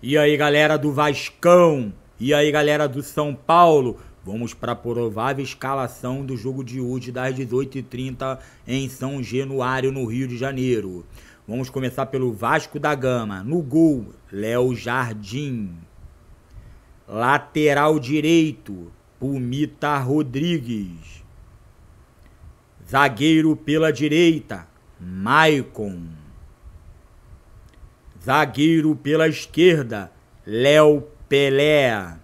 E aí, galera do Vascão? E aí, galera do São Paulo? Vamos para a provável escalação do jogo de hoje das 18h30 em São Januário, no Rio de Janeiro. Vamos começar pelo Vasco da Gama. No gol, Léo Jardim. Lateral direito, Pumita Rodrigues. Zagueiro pela direita, Maicon. Zagueiro pela esquerda, Léo Pelé.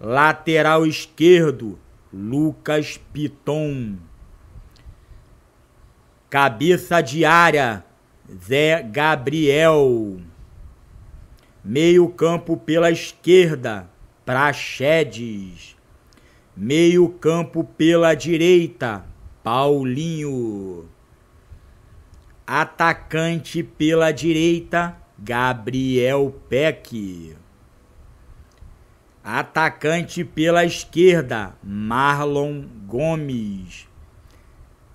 Lateral esquerdo, Lucas Piton. Cabeça de área, Zé Gabriel. Meio-campo pela esquerda, Praxedes. Meio-campo pela direita, Paulinho. Atacante pela direita, Gabriel Peck. Atacante pela esquerda, Marlon Gomes.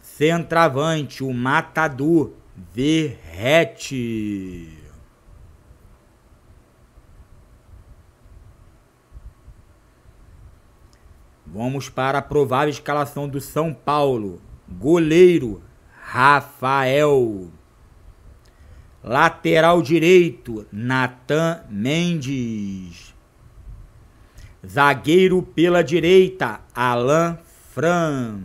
Centravante, o matador, Verrete. Vamos para a provável escalação do São Paulo. Goleiro, Rafael. Lateral direito, Natan Mendes. Zagueiro pela direita, Alan Fran.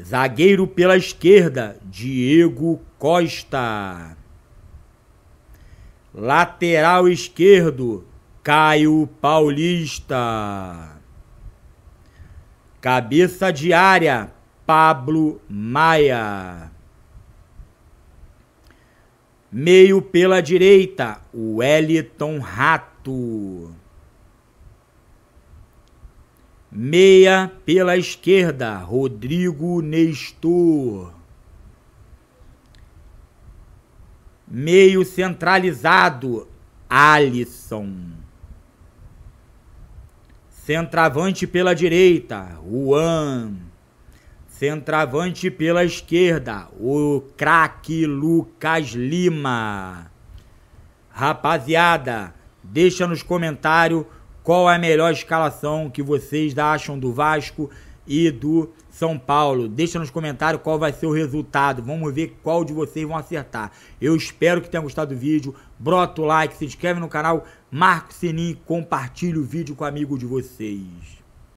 Zagueiro pela esquerda, Diego Costa. Lateral esquerdo, Caio Paulista. Cabeça de área, Pablo Maia. Meio pela direita, Wellington Rato. Meia pela esquerda, Rodrigo Nestor. Meio centralizado, Alisson. Centravante pela direita, Juan. Centravante pela esquerda, o craque Lucas Lima. Rapaziada, deixa nos comentários qual é a melhor escalação que vocês acham do Vasco e do São Paulo. Deixa nos comentários qual vai ser o resultado. Vamos ver qual de vocês vão acertar. Eu espero que tenha gostado do vídeo. Brota o like, se inscreve no canal, marca o sininho e compartilha o vídeo com amigos de vocês.